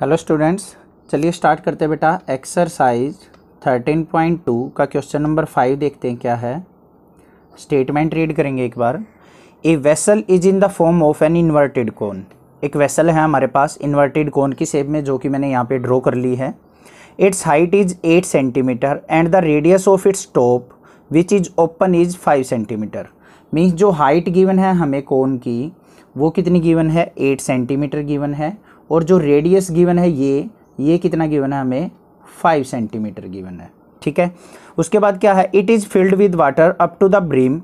Hello students चलिए start करते हैं बेटा एक्सरसाइज 13.2 का क्वेश्चन नंबर फाइव देखते हैं क्या है स्टेटमेंट रीड करेंगे एक बार a vessel is in the form of an inverted cone एक वेसल है हमारे पास इन्वर्टेड कोन की शेप में जो कि मैंने यहाँ पे ड्रॉ कर ली है its height is eight centimetre and the radius of its top which is open is five centimetre means जो हाइट गिवन है हमें कोन की वो कितनी गिवन है एट सेंटीमीटर गिवन है और जो रेडियस गिवन है ये ये कितना गिवन है हमें फाइव सेंटीमीटर गिवन है ठीक है उसके बाद क्या है it is filled with water up to the brim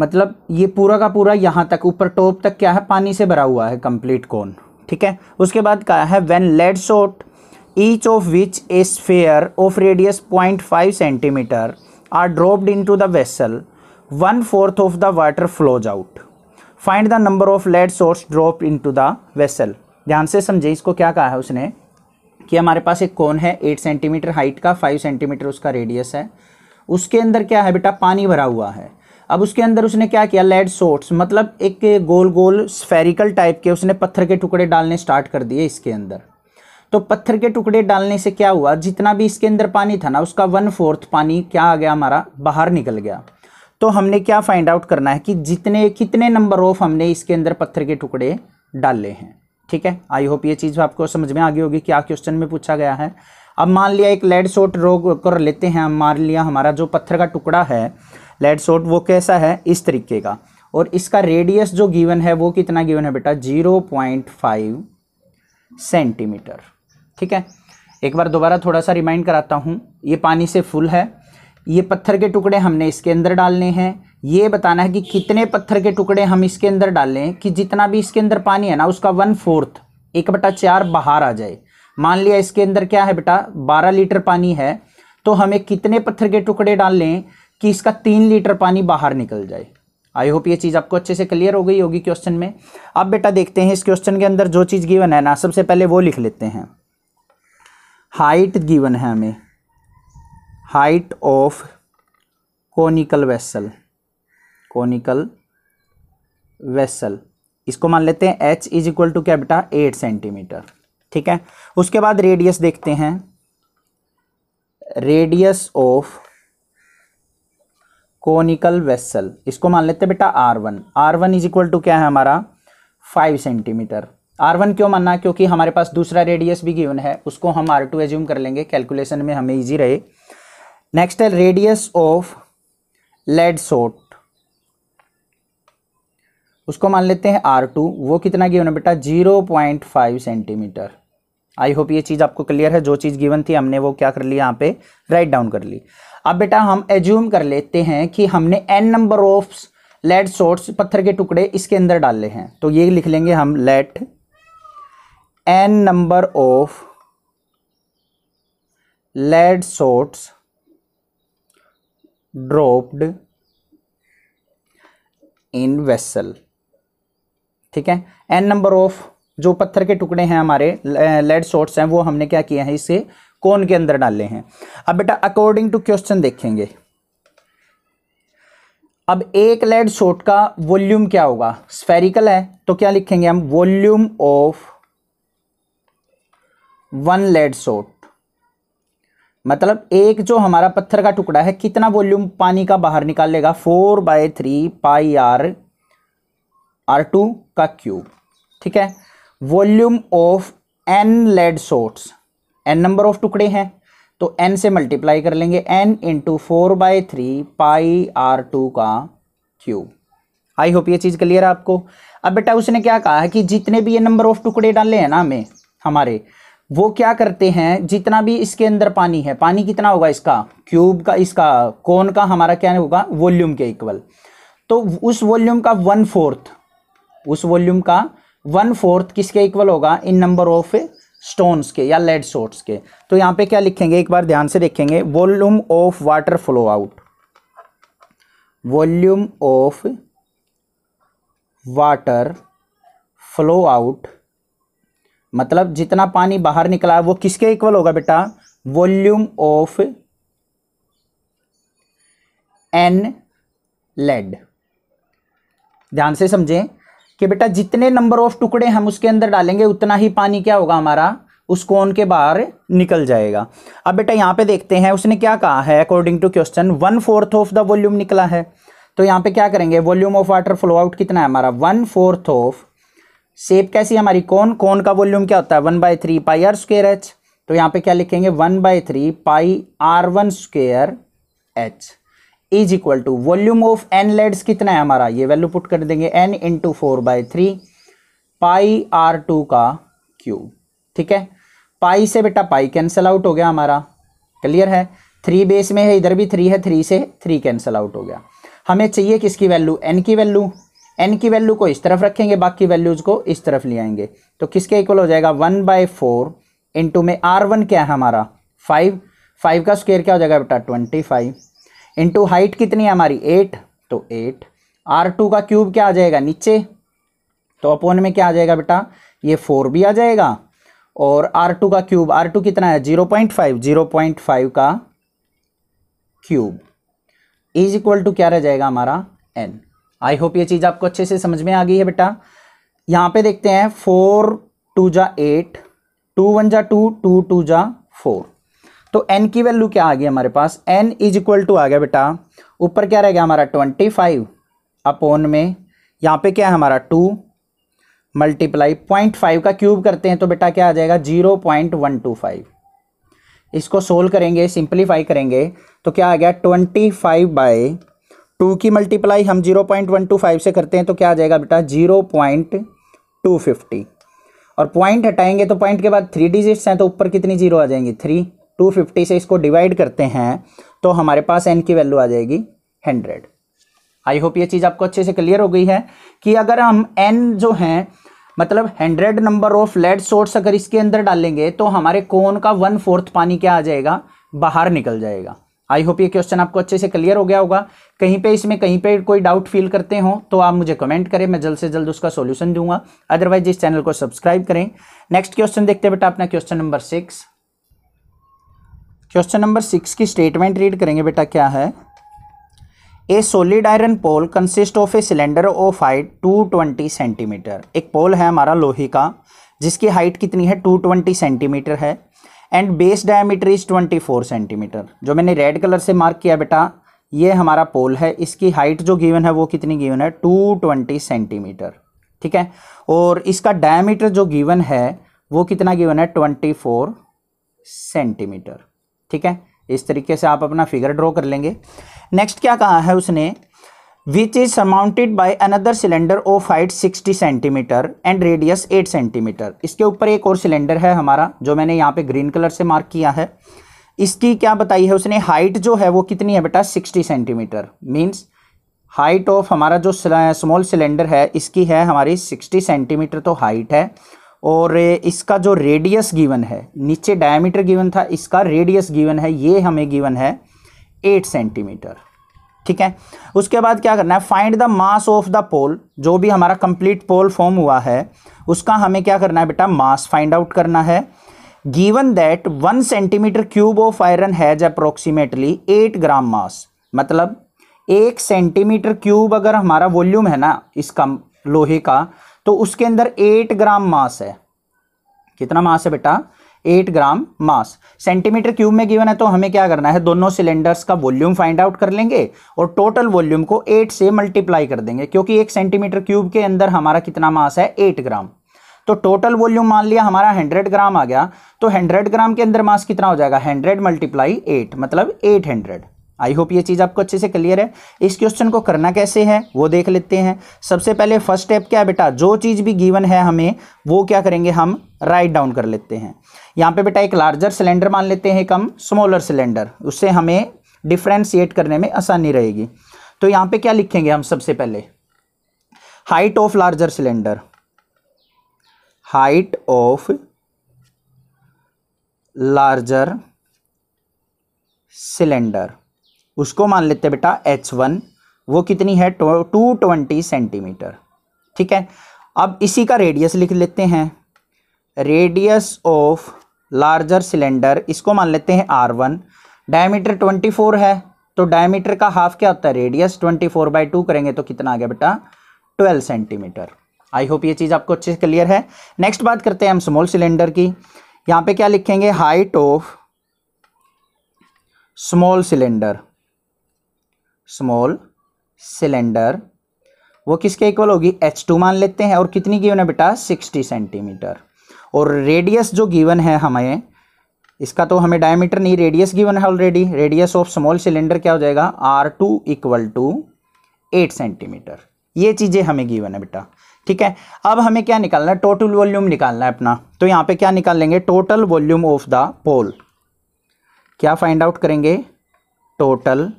मतलब ये पूरा का पूरा यहाँ तक ऊपर टॉप तक क्या है पानी से भरा हुआ है कंप्लीट कौन ठीक है उसके बाद क्या है when lead shots each of which a sphere of radius point five centimetre are dropped into the vessel one fourth of the water flows out find the number of lead shots dropped into the vessel ध्यान से समझे इसको क्या कहा है उसने कि हमारे पास एक कौन है एट सेंटीमीटर हाइट का फाइव सेंटीमीटर उसका रेडियस है उसके अंदर क्या है बेटा पानी भरा हुआ है अब उसके अंदर उसने क्या किया लेड सोट्स मतलब एक गोल गोल स्फेरिकल टाइप के उसने पत्थर के टुकड़े डालने स्टार्ट कर दिए इसके अंदर तो पत्थर के टुकड़े डालने से क्या हुआ जितना भी इसके अंदर पानी था ना उसका वन फोर्थ पानी क्या आ गया हमारा बाहर निकल गया तो हमने क्या फाइंड आउट करना है कि जितने कितने नंबर ऑफ हमने इसके अंदर पत्थर के टुकड़े डाले हैं ठीक है आई होप ये चीज़ आपको समझ में आ गई होगी क्या क्वेश्चन में पूछा गया है अब मान लिया एक लेड सोट रोग कर लेते हैं हम मान लिया हमारा जो पत्थर का टुकड़ा है लेड सोट वो कैसा है इस तरीके का और इसका रेडियस जो गिवन है वो कितना गिवन है बेटा जीरो पॉइंट फाइव सेंटीमीटर ठीक है एक बार दोबारा थोड़ा सा रिमाइंड कराता हूँ ये पानी से फुल है ये पत्थर के टुकड़े हमने इसके अंदर डालने हैं ये बताना है कि कितने पत्थर के टुकड़े हम इसके अंदर डालें कि जितना भी इसके अंदर पानी है ना उसका वन फोर्थ एक बटा चार बाहर आ जाए मान लिया इसके अंदर क्या है बेटा बारह लीटर पानी है तो हमें कितने पत्थर के टुकड़े डाल लें कि इसका तीन लीटर पानी बाहर निकल जाए आई होप ये चीज़ आपको अच्छे से क्लियर हो गई होगी क्वेश्चन में अब बेटा देखते हैं इस क्वेश्चन के अंदर जो चीज़ गिवन है ना सबसे पहले वो लिख लेते हैं हाइट गिवन है हमें height of conical vessel conical vessel इसको मान लेते हैं एच इज इक्वल टू क्या बेटा एट सेंटीमीटर ठीक है उसके बाद रेडियस देखते हैं रेडियस ऑफ कॉनिकल वेसल इसको मान लेते हैं बेटा R one R one is equal to क्या है हमारा फाइव सेंटीमीटर आर वन क्यों मानना क्योंकि हमारे पास दूसरा रेडियस भी गिवन है उसको हम आर टू एज्यूम कर लेंगे कैलकुलेशन में हमें ईजी रहे नेक्स्ट है रेडियस ऑफ लेड सोट उसको मान लेते हैं आर टू वो कितना गिवन है बेटा zero point five centimetre I hope ये चीज़ आपको क्लियर है जो चीज़ गिवन थी हमने वो क्या कर ली यहाँ पे राइट डाउन कर ली अब बेटा हम एज्यूम कर लेते हैं कि हमने n number of lead shots पत्थर के टुकड़े इसके अंदर डाले हैं तो ये लिख लेंगे हम let n number of lead sorts dropped in vessel ठीक है एन नंबर ऑफ जो पत्थर के टुकड़े हैं हमारे लेड शॉर्ट्स हैं वो हमने क्या किया है इसे कोन के अंदर डाले हैं अब बेटा अकॉर्डिंग टू क्वेश्चन देखेंगे अब एक लेड शॉर्ट का वॉल्यूम क्या होगा स्फेरिकल है तो क्या लिखेंगे हम volume of one lead shot मतलब एक जो हमारा पत्थर का टुकड़ा है कितना वॉल्यूम पानी का बाहर निकाल लेगा four by three pi R R two का क्यूब ठीक है volume of n lead shots n number of टुकड़े हैं तो एन से मल्टीप्लाई कर लेंगे n into four by three pi are two का क्यूब आई होप ये चीज़ क्लियर है आपको अब बेटा उसने क्या कहा है कि जितने भी ये नंबर ऑफ टुकड़े डाले हैं ना हमें हमारे वो क्या करते हैं जितना भी इसके अंदर पानी है पानी कितना होगा इसका क्यूब का इसका कौन का हमारा क्या होगा वॉल्यूम के इक्वल तो उस वॉल्यूम का वन फोर्थ उस वॉल्यूम का वन फोर्थ किसके इक्वल होगा इन नंबर ऑफ स्टोन्स के या लेड सोर्ट्स के तो यहाँ पे क्या लिखेंगे एक बार ध्यान से देखेंगे volume of water flow out volume of water flow out मतलब जितना पानी बाहर निकला है वो किसके इक्वल होगा बेटा वॉल्यूम ऑफ एन लेड ध्यान से समझें कि बेटा जितने नंबर ऑफ टुकड़े हम उसके अंदर डालेंगे उतना ही पानी क्या होगा हमारा उस कोन के बाहर निकल जाएगा अब बेटा यहाँ पे देखते हैं उसने क्या कहा है according to question one fourth of the volume निकला है तो यहाँ पे क्या करेंगे volume of water flow out कितना है हमारा वन फोर्थ ऑफ सेप कैसी हमारी कौन कौन का वॉल्यूम क्या होता है one by three pi r square h तो यहाँ पे क्या लिखेंगे one by three pi r one square h is equal to volume of n leads कितना है हमारा ये वैल्यू पुट कर देंगे n into four by three pi are two का क्यूब ठीक है पाई से बेटा पाई कैंसल आउट हो गया हमारा क्लियर है थ्री बेस में है इधर भी थ्री है थ्री से थ्री कैंसल आउट हो गया हमें चाहिए किसकी वैल्यू एन की वैल्यू एन की वैल्यू को इस तरफ रखेंगे बाकी वैल्यूज़ को इस तरफ ले आएंगे तो किसके इक्वल हो जाएगा वन बाई फोर इंटू में आर वन क्या है हमारा फाइव फाइव का स्क्वेयर क्या हो जाएगा बेटा ट्वेंटी फाइव इंटू हाइट कितनी है हमारी एट तो एट आर टू का क्यूब क्या आ जाएगा नीचे तो अपोन में क्या आ जाएगा बेटा ये फोर भी आ जाएगा और आर टू का क्यूब आर टू कितना है zero point five zero point five का क्यूब इज इक्वल टू क्या रह जाएगा हमारा एन आई होप ये चीज़ आपको अच्छे से समझ में आ गई है बेटा यहाँ पे देखते हैं फोर टू जा एट टू वन जा टू टू टू जा फोर तो एन की वैल्यू क्या आ गई हमारे पास एन इज इक्वल टू आ गया बेटा ऊपर क्या रह गया हमारा ट्वेंटी फाइव अपोन में यहाँ पे क्या है हमारा टू मल्टीप्लाई पॉइंट फाइव का क्यूब करते हैं तो बेटा क्या आ जाएगा zero point one two five इसको सोल्व करेंगे सिंप्लीफाई करेंगे तो क्या आ गया ट्वेंटी फाइव बाई टू की मल्टीप्लाई हम zero point one two five से करते हैं तो क्या आ जाएगा बेटा जीरो पॉइंट टू फिफ्टी और पॉइंट हटाएंगे तो पॉइंट के बाद थ्री डिजिट्स हैं तो ऊपर कितनी जीरो आ जाएंगी थ्री टू फिफ्टी से इसको डिवाइड करते हैं तो हमारे पास एन की वैल्यू आ जाएगी हंड्रेड आई होप ये चीज़ आपको अच्छे से क्लियर हो गई है कि अगर हम एन जो हैं मतलब hundred number of lead source अगर इसके अंदर डालेंगे तो हमारे कोन का वन फोर्थ पानी क्या आ जाएगा बाहर निकल जाएगा आई होप ये क्वेश्चन आपको अच्छे से क्लियर हो गया होगा कहीं पे इसमें कहीं पे कोई डाउट फील करते हो तो आप मुझे कमेंट करें मैं जल्द से जल्द उसका सॉल्यूशन दूंगा अदरवाइज इस चैनल को सब्सक्राइब करें नेक्स्ट क्वेश्चन देखते हैं बेटा अपना question number six question number six की स्टेटमेंट रीड करेंगे बेटा क्या है a solid iron pole consist of a cylinder of height twenty centimetre एक पोल है हमारा लोहे का जिसकी हाइट कितनी है टू ट्वेंटी सेंटीमीटर है and base diameter is twenty four centimetre जो मैंने रेड कलर से मार्क किया बेटा ये हमारा पोल है इसकी हाइट जो गिवन है वो कितनी गिवन है टू ट्वेंटी सेंटीमीटर ठीक है और इसका डायमीटर जो गिवन है वो कितना गिवन है ट्वेंटी फोर सेंटीमीटर ठीक है इस तरीके से आप अपना फिगर ड्रॉ कर लेंगे नेक्स्ट क्या कहा है उसने which is surmounted by another cylinder of height 60 centimetre and radius 8 centimetre इसके ऊपर एक और सिलेंडर है हमारा जो मैंने यहाँ पे ग्रीन कलर से मार्क किया है इसकी क्या बताई है उसने हाइट जो है वो कितनी है बेटा 60 सेंटीमीटर मीन्स हाइट ऑफ हमारा जो स्मॉल सिलेंडर है इसकी है हमारी 60 सेंटीमीटर तो हाइट है और इसका जो रेडियस गिवन है नीचे डायमीटर गिवन था इसका रेडियस गिवन है ये हमें गिवन है एट सेंटीमीटर ठीक है उसके बाद क्या करना है find the mass of the pole जो भी हमारा कंप्लीट पोल फॉर्म हुआ है उसका हमें क्या करना है बेटा मास फाइंड आउट करना है given that one centimetre cube of iron has approximately eight gram mass मतलब एक सेंटीमीटर क्यूब अगर हमारा वॉल्यूम है ना इसका लोहे का तो उसके अंदर एट ग्राम मास है कितना मास है बेटा eight gram mass centimetre cube में गिवन है तो हमें क्या करना है दोनों सिलेंडर्स का वॉल्यूम फाइंड आउट कर लेंगे और टोटल वॉल्यूम को एट से मल्टीप्लाई कर देंगे क्योंकि एक सेंटीमीटर क्यूब के अंदर हमारा कितना मास है एट ग्राम तो टोटल वॉल्यूम मान लिया हमारा 100 ग्राम आ गया तो 100 ग्राम के अंदर मास कितना हो जाएगा 100 मल्टीप्लाई एट मतलब 800 आई होप ये चीज़ आपको अच्छे से क्लियर है इस क्वेश्चन को करना कैसे है वो देख लेते हैं सबसे पहले फर्स्ट स्टेप क्या है बेटा जो चीज़ भी गिवन है हमें वो क्या करेंगे हम राइट डाउन कर लेते हैं यहाँ पे बेटा एक लार्जर सिलेंडर मान लेते हैं कम स्मॉलर सिलेंडर उससे हमें डिफ्रेंशिएट करने में आसानी रहेगी तो यहाँ पर क्या लिखेंगे हम सबसे पहले height of larger cylinder height of larger cylinder उसको मान लेते हैं बेटा एच वन वो कितनी है टू ट्वेंटी सेंटीमीटर ठीक है अब इसी का रेडियस लिख लेते हैं रेडियस ऑफ लार्जर सिलेंडर इसको मान लेते हैं r one diameter twenty four है तो डायमीटर का हाफ क्या होता है radius twenty four by two करेंगे तो कितना आ गया बेटा ट्वेल्व सेंटीमीटर आई होप ये चीज़ आपको अच्छे से क्लियर है नेक्स्ट बात करते हैं हम स्मॉल सिलेंडर की यहाँ पे क्या लिखेंगे height of small cylinder small cylinder वो किसके इक्वल होगी एच टू मान लेते हैं और कितनी गिवन है बेटा सिक्सटी सेंटीमीटर और रेडियस जो गिवन है हमें इसका तो हमें डायमीटर नहीं रेडियस गिवन है already radius of small cylinder क्या हो जाएगा r two equal to eight centimetre ये चीज़ें हमें गिवन है बेटा ठीक है अब हमें क्या निकालना है टोटल वॉल्यूम निकालना है अपना तो यहाँ पे क्या निकाल लेंगे total volume of the pole क्या फाइंड आउट करेंगे टोटल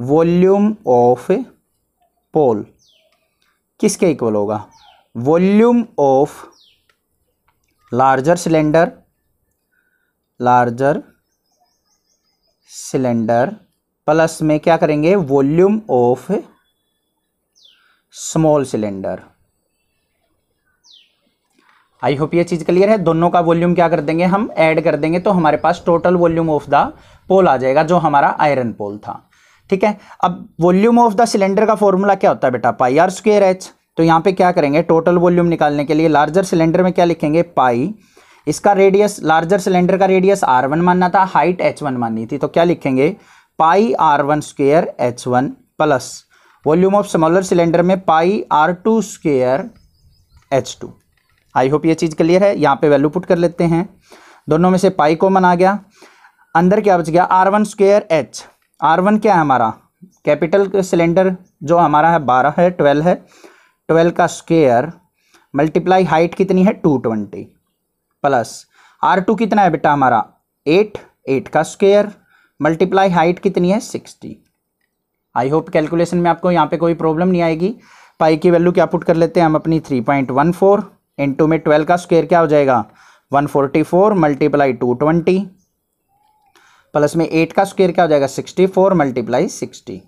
वॉल्यूम ऑफ पोल किसके इक्वल होगा volume of larger cylinder larger cylinder plus में क्या करेंगे volume of small cylinder I hope ये चीज़ क्लियर है दोनों का वॉल्यूम क्या कर देंगे हम ऐड कर देंगे तो हमारे पास total volume of the pole आ जाएगा जो हमारा आयरन पोल था ठीक है अब वॉल्यूम ऑफ द सिलेंडर का फॉर्मूला क्या होता है बेटा पाई आर स्क्र एच तो यहाँ पे क्या करेंगे टोटल वॉल्यूम निकालने के लिए लार्जर सिलेंडर में क्या लिखेंगे पाई इसका रेडियस लार्जर सिलेंडर का रेडियस आर वन मानना था हाइट एच वन माननी थी तो क्या लिखेंगे pi r one square h one plus volume of smaller cylinder में pi are two square h two I hope ये चीज़ क्लियर है यहाँ पे वैल्यू पुट कर लेते हैं दोनों में से पाई कॉमन आ गया अंदर क्या बच गया r one square h r one क्या है हमारा कैपिटल सिलेंडर जो हमारा है बारह है ट्वेल्व है ट्वेल्व का स्केयर मल्टीप्लाई हाइट कितनी है two twenty plus r two कितना है बेटा हमारा एट एट का स्केयर मल्टीप्लाई हाइट कितनी है सिक्सटी आई होप कैलकुलेशन में आपको यहाँ पे कोई प्रॉब्लम नहीं आएगी पाई की वैल्यू क्या पुट कर लेते हैं हम अपनी three point one four into में ट्वेल्व का स्क्वेयर क्या हो जाएगा one forty four multiply two twenty plus में एट का स्क्वेयर क्या हो जाएगा सिक्सटी फोर मल्टीप्लाई सिक्सटी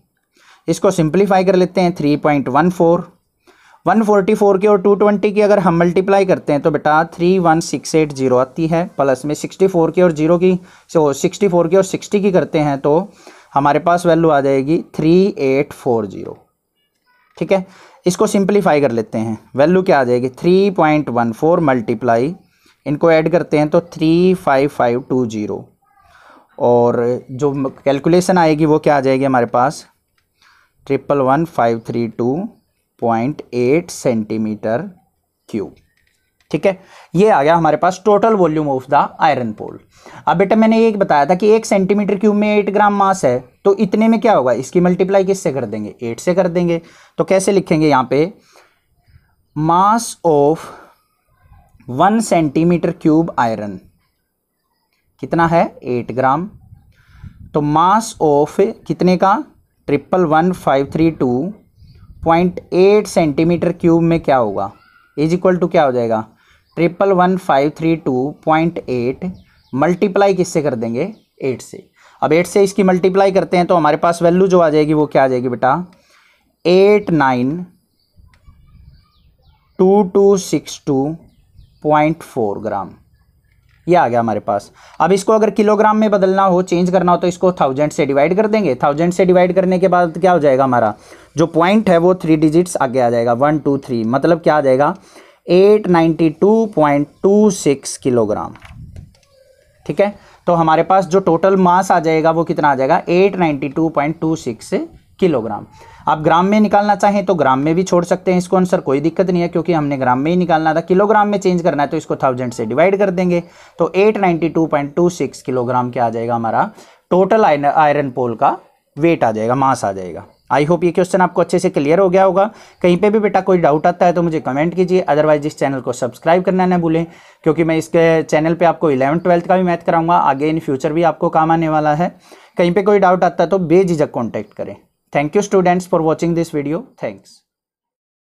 इसको सिंप्लीफाई कर लेते हैं three point one four one forty four की और टू ट्वेंटी की अगर हम मल्टीप्लाई करते हैं तो बेटा three one six eight zero आती है प्लस में सिक्सटी फोर की और जीरो की सो सिक्सटी फोर की और सिक्सटी की करते हैं तो हमारे पास वैल्यू आ जाएगी थ्री एट फोर जीरो ठीक है इसको सिंप्लीफाई कर लेते हैं वैल्यू क्या आ जाएगी three point one four multiply इनको ऐड करते हैं तो three five five two zero और जो कैलकुलेशन आएगी वो क्या आ जाएगी हमारे पास triple one five three two point eight centimetre cube ठीक है ये आ गया हमारे पास total volume of the iron pole अब बेटा मैंने ये बताया था कि एक सेंटीमीटर क्यूब में एट ग्राम मास है तो इतने में क्या होगा इसकी मल्टीप्लाई किससे कर देंगे एट से कर देंगे तो कैसे लिखेंगे यहाँ पे mass of one centimetre cube iron कितना है एट ग्राम तो मास ऑफ कितने का triple one five three two point eight centimetre cube में क्या होगा इज इक्वल टू क्या हो जाएगा triple one five three two point eight multiply किससे कर देंगे एट से अब एट से इसकी मल्टीप्लाई करते हैं तो हमारे पास वैल्यू जो आ जाएगी वो क्या आ जाएगी बेटा eight nine two two six two point four gram ये आ गया हमारे पास अब इसको अगर किलोग्राम में बदलना हो चेंज करना हो तो इसको थाउजेंड से डिवाइड कर देंगे थाउजेंड से डिवाइड करने के बाद क्या हो जाएगा हमारा जो पॉइंट है वो थ्री डिजिट्स आगे आ जाएगा वन टू थ्री मतलब क्या आ जाएगा eight ninety two point two six kilogram ठीक है तो हमारे पास जो टोटल मास आ जाएगा वो कितना आ जाएगा eight ninety two point two six kilogram आप ग्राम में निकालना चाहें तो ग्राम में भी छोड़ सकते हैं इसको आंसर कोई दिक्कत नहीं है क्योंकि हमने ग्राम में ही निकालना था किलोग्राम में चेंज करना है तो इसको थाउजेंड से डिवाइड कर देंगे तो eight ninety two point two six kilogram के आ जाएगा हमारा टोटल आयरन पोल का वेट आ जाएगा मास आ जाएगा आई होप ये क्वेश्चन आपको अच्छे से क्लियर हो गया होगा कहीं पे भी बेटा कोई डाउट आता है तो मुझे कमेंट कीजिए अदरवाइज इस चैनल को सब्सक्राइब करना ना भूलें क्योंकि मैं इसके चैनल पे आपको इलेवन ट्वेल्थ का भी मैथ कराऊंगा आगे इन फ्यूचर भी आपको काम आने वाला है कहीं पे कोई डाउट आता है तो बेझिझक कॉन्टैक्ट करें Thank you students for watching this video. Thanks.